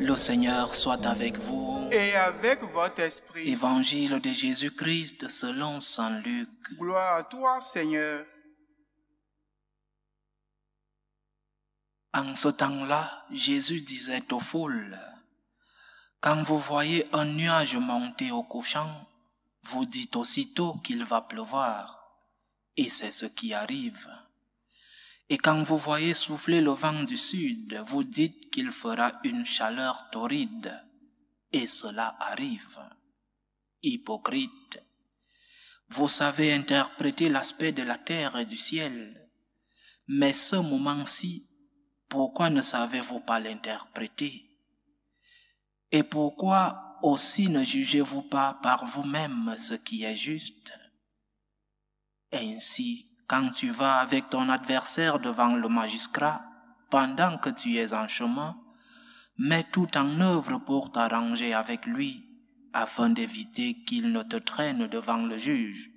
Le Seigneur soit avec vous. Et avec votre esprit. Évangile de Jésus-Christ selon Saint Luc. Gloire à toi, Seigneur. En ce temps-là, Jésus disait aux foules, quand vous voyez un nuage monter au couchant, vous dites aussitôt qu'il va pleuvoir, et c'est ce qui arrive. Et quand vous voyez souffler le vent du sud, vous dites qu'il fera une chaleur torride, et cela arrive. Hypocrite, vous savez interpréter l'aspect de la terre et du ciel, mais ce moment-ci, pourquoi ne savez-vous pas l'interpréter et pourquoi aussi ne jugez-vous pas par vous-même ce qui est juste Ainsi, quand tu vas avec ton adversaire devant le magistrat, pendant que tu es en chemin, mets tout en œuvre pour t'arranger avec lui, afin d'éviter qu'il ne te traîne devant le juge,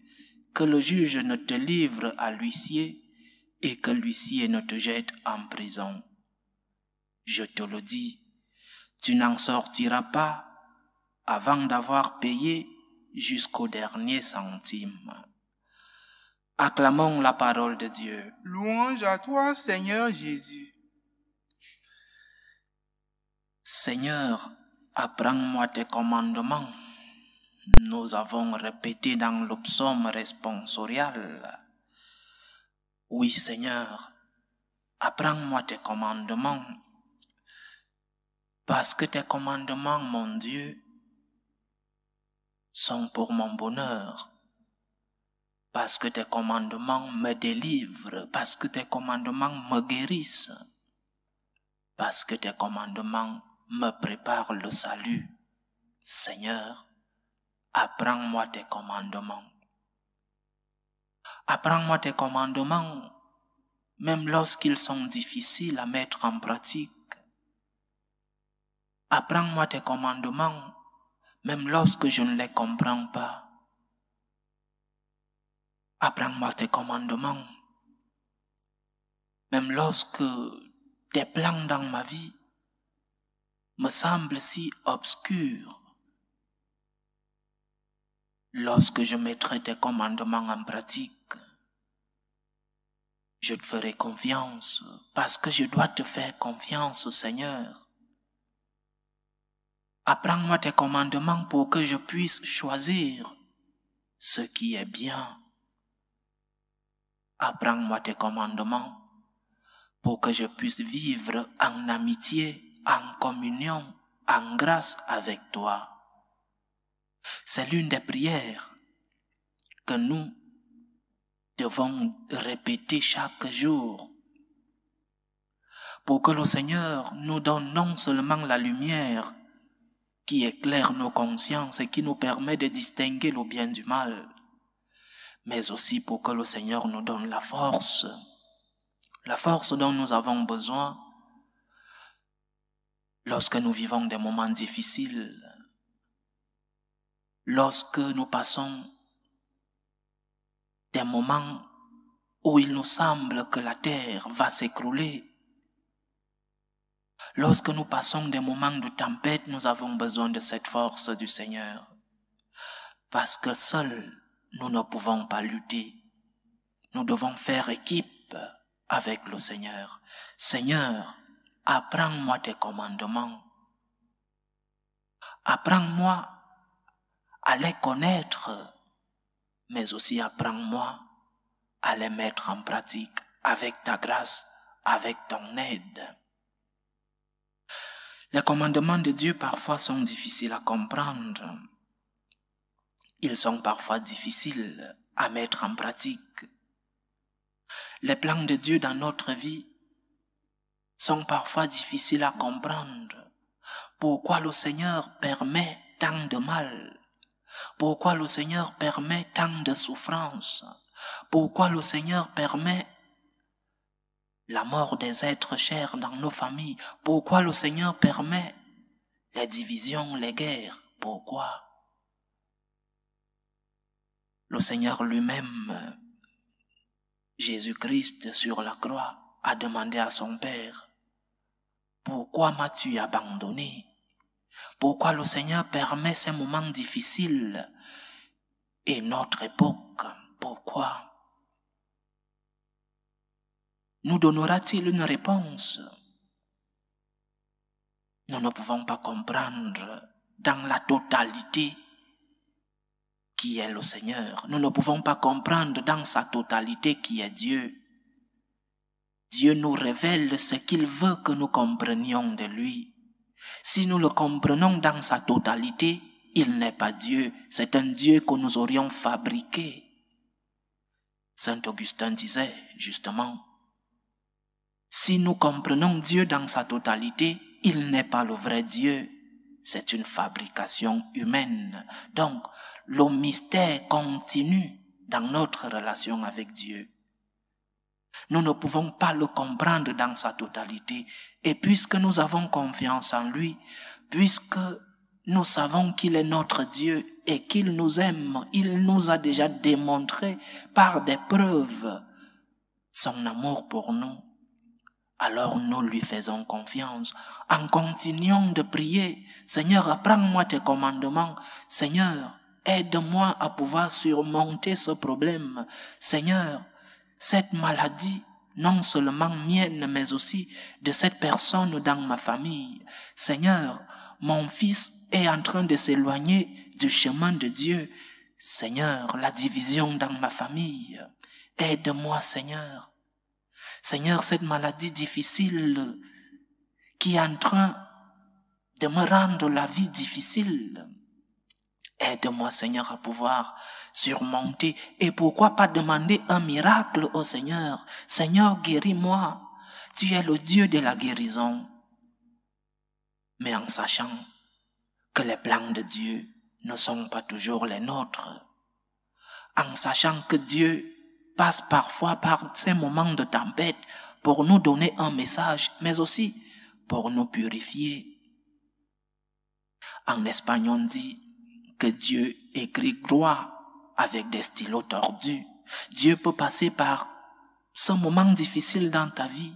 que le juge ne te livre à l'huissier, et que l'huissier ne te jette en prison. Je te le dis, tu n'en sortiras pas avant d'avoir payé jusqu'au dernier centime. Acclamons la parole de Dieu. Louange à toi, Seigneur Jésus. Seigneur, apprends-moi tes commandements. Nous avons répété dans le psaume responsorial. Oui, Seigneur, apprends-moi tes commandements parce que tes commandements, mon Dieu, sont pour mon bonheur, parce que tes commandements me délivrent, parce que tes commandements me guérissent, parce que tes commandements me préparent le salut. Seigneur, apprends-moi tes commandements. Apprends-moi tes commandements, même lorsqu'ils sont difficiles à mettre en pratique Apprends-moi tes commandements, même lorsque je ne les comprends pas. Apprends-moi tes commandements, même lorsque tes plans dans ma vie me semblent si obscurs. Lorsque je mettrai tes commandements en pratique, je te ferai confiance parce que je dois te faire confiance, au Seigneur. Apprends-moi tes commandements pour que je puisse choisir ce qui est bien. Apprends-moi tes commandements pour que je puisse vivre en amitié, en communion, en grâce avec toi. C'est l'une des prières que nous devons répéter chaque jour pour que le Seigneur nous donne non seulement la lumière qui éclaire nos consciences et qui nous permet de distinguer le bien du mal, mais aussi pour que le Seigneur nous donne la force, la force dont nous avons besoin lorsque nous vivons des moments difficiles, lorsque nous passons des moments où il nous semble que la terre va s'écrouler Lorsque nous passons des moments de tempête, nous avons besoin de cette force du Seigneur. Parce que seuls, nous ne pouvons pas lutter. Nous devons faire équipe avec le Seigneur. Seigneur, apprends-moi tes commandements. Apprends-moi à les connaître, mais aussi apprends-moi à les mettre en pratique avec ta grâce, avec ton aide. Les commandements de Dieu parfois sont difficiles à comprendre. Ils sont parfois difficiles à mettre en pratique. Les plans de Dieu dans notre vie sont parfois difficiles à comprendre. Pourquoi le Seigneur permet tant de mal Pourquoi le Seigneur permet tant de souffrance Pourquoi le Seigneur permet la mort des êtres chers dans nos familles, pourquoi le Seigneur permet les divisions, les guerres, pourquoi Le Seigneur lui-même, Jésus-Christ sur la croix, a demandé à son Père, pourquoi m'as-tu abandonné Pourquoi le Seigneur permet ces moments difficiles et notre époque Pourquoi nous donnera-t-il une réponse Nous ne pouvons pas comprendre dans la totalité qui est le Seigneur. Nous ne pouvons pas comprendre dans sa totalité qui est Dieu. Dieu nous révèle ce qu'il veut que nous comprenions de lui. Si nous le comprenons dans sa totalité, il n'est pas Dieu, c'est un Dieu que nous aurions fabriqué. Saint Augustin disait justement, si nous comprenons Dieu dans sa totalité, il n'est pas le vrai Dieu. C'est une fabrication humaine. Donc, le mystère continue dans notre relation avec Dieu. Nous ne pouvons pas le comprendre dans sa totalité. Et puisque nous avons confiance en lui, puisque nous savons qu'il est notre Dieu et qu'il nous aime, il nous a déjà démontré par des preuves son amour pour nous. Alors nous lui faisons confiance en continuant de prier. Seigneur, apprends-moi tes commandements. Seigneur, aide-moi à pouvoir surmonter ce problème. Seigneur, cette maladie, non seulement mienne, mais aussi de cette personne dans ma famille. Seigneur, mon fils est en train de s'éloigner du chemin de Dieu. Seigneur, la division dans ma famille. Aide-moi, Seigneur. Seigneur, cette maladie difficile qui est en train de me rendre la vie difficile, aide-moi, Seigneur, à pouvoir surmonter. Et pourquoi pas demander un miracle au Seigneur Seigneur, guéris-moi. Tu es le Dieu de la guérison. Mais en sachant que les plans de Dieu ne sont pas toujours les nôtres, en sachant que Dieu passe parfois par ces moments de tempête pour nous donner un message, mais aussi pour nous purifier. En espagnol, on dit que Dieu écrit gloire avec des stylos tordus. Dieu peut passer par ce moment difficile dans ta vie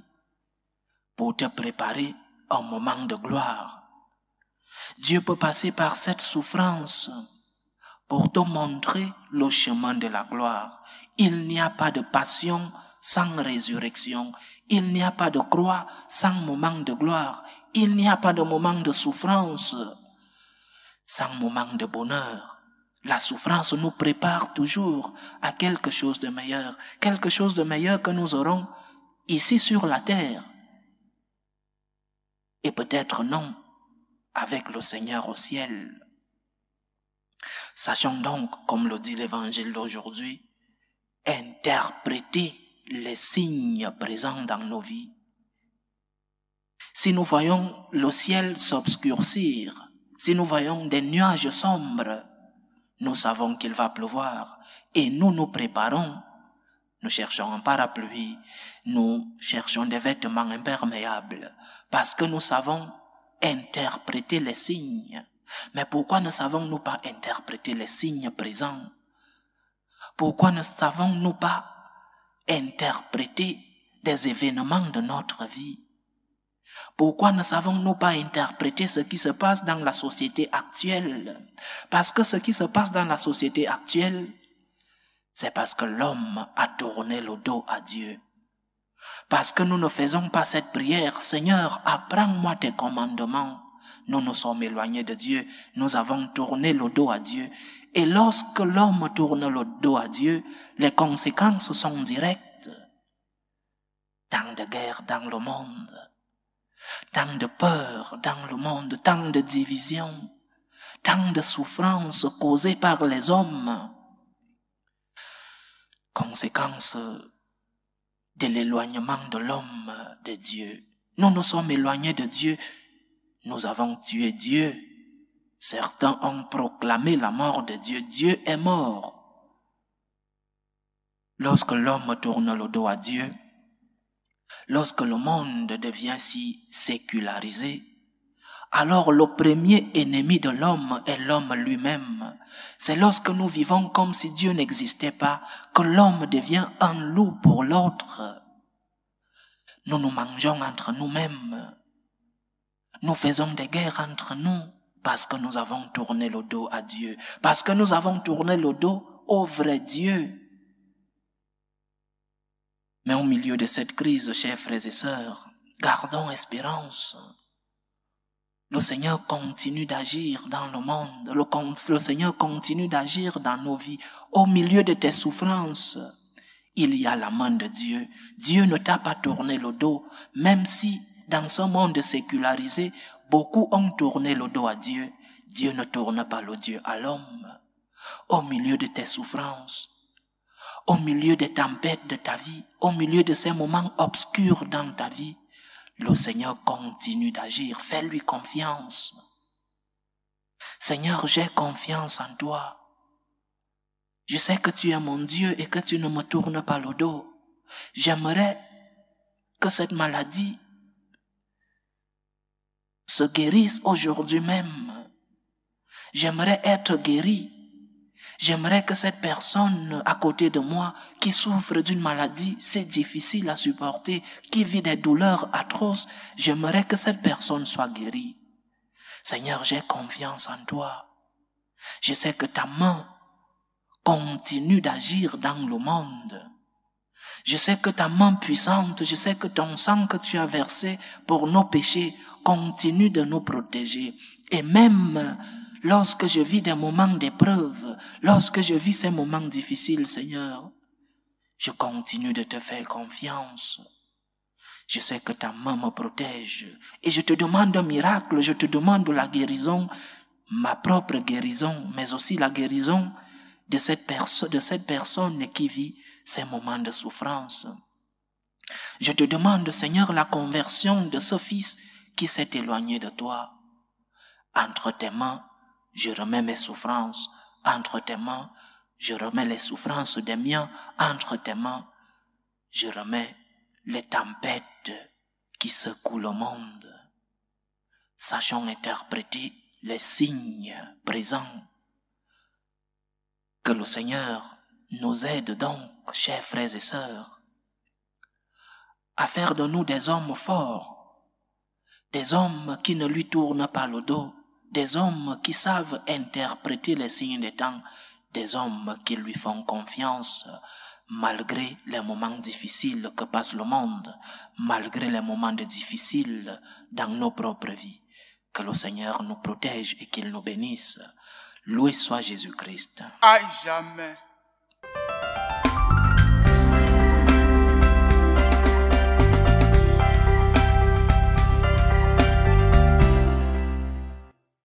pour te préparer un moment de gloire. Dieu peut passer par cette souffrance pour te montrer le chemin de la gloire. Il n'y a pas de passion sans résurrection. Il n'y a pas de croix sans moment de gloire. Il n'y a pas de moment de souffrance sans moment de bonheur. La souffrance nous prépare toujours à quelque chose de meilleur, quelque chose de meilleur que nous aurons ici sur la terre. Et peut-être non, avec le Seigneur au ciel. Sachons donc, comme le dit l'Évangile d'aujourd'hui, interpréter les signes présents dans nos vies. Si nous voyons le ciel s'obscurcir, si nous voyons des nuages sombres, nous savons qu'il va pleuvoir et nous nous préparons. Nous cherchons un parapluie, nous cherchons des vêtements imperméables parce que nous savons interpréter les signes. Mais pourquoi ne savons-nous pas interpréter les signes présents pourquoi ne savons-nous pas interpréter des événements de notre vie pourquoi ne savons-nous pas interpréter ce qui se passe dans la société actuelle Parce que ce qui se passe dans la société actuelle, c'est parce que l'homme a tourné le dos à Dieu. Parce que nous ne faisons pas cette prière, Seigneur, apprends-moi tes commandements. Nous nous sommes éloignés de Dieu, nous avons tourné le dos à Dieu et lorsque l'homme tourne le dos à Dieu, les conséquences sont directes. Tant de guerres dans le monde, tant de peurs dans le monde, tant de divisions, tant de souffrances causées par les hommes. Conséquences de l'éloignement de l'homme de Dieu. Nous nous sommes éloignés de Dieu. Nous avons tué Dieu Certains ont proclamé la mort de Dieu. Dieu est mort. Lorsque l'homme tourne le dos à Dieu, lorsque le monde devient si sécularisé, alors le premier ennemi de l'homme est l'homme lui-même. C'est lorsque nous vivons comme si Dieu n'existait pas que l'homme devient un loup pour l'autre. Nous nous mangeons entre nous-mêmes. Nous faisons des guerres entre nous. Parce que nous avons tourné le dos à Dieu. Parce que nous avons tourné le dos au vrai Dieu. Mais au milieu de cette crise, chers frères et sœurs, gardons espérance. Le Seigneur continue d'agir dans le monde. Le, le Seigneur continue d'agir dans nos vies. Au milieu de tes souffrances, il y a la main de Dieu. Dieu ne t'a pas tourné le dos, même si dans ce monde sécularisé, Beaucoup ont tourné le dos à Dieu. Dieu ne tourne pas le dos à l'homme. Au milieu de tes souffrances, au milieu des tempêtes de ta vie, au milieu de ces moments obscurs dans ta vie, le Seigneur continue d'agir. Fais-lui confiance. Seigneur, j'ai confiance en toi. Je sais que tu es mon Dieu et que tu ne me tournes pas le dos. J'aimerais que cette maladie se guérissent aujourd'hui même. J'aimerais être guéri. J'aimerais que cette personne à côté de moi qui souffre d'une maladie si difficile à supporter, qui vit des douleurs atroces, j'aimerais que cette personne soit guérie. Seigneur, j'ai confiance en toi. Je sais que ta main continue d'agir dans le monde. Je sais que ta main puissante, je sais que ton sang que tu as versé pour nos péchés continue de nous protéger. Et même lorsque je vis des moments d'épreuve, lorsque je vis ces moments difficiles, Seigneur, je continue de te faire confiance. Je sais que ta main me protège. Et je te demande un miracle, je te demande la guérison, ma propre guérison, mais aussi la guérison de cette, personne, de cette personne qui vit ces moments de souffrance. Je te demande, Seigneur, la conversion de ce fils qui s'est éloigné de toi. Entre tes mains, je remets mes souffrances. Entre tes mains, je remets les souffrances des miens. Entre tes mains, je remets les tempêtes qui secouent le monde. Sachons interpréter les signes présents. Que le Seigneur nous aide donc, chers frères et sœurs, à faire de nous des hommes forts des hommes qui ne lui tournent pas le dos, des hommes qui savent interpréter les signes des temps, des hommes qui lui font confiance malgré les moments difficiles que passe le monde, malgré les moments difficiles dans nos propres vies. Que le Seigneur nous protège et qu'il nous bénisse. Loué soit Jésus-Christ. À jamais.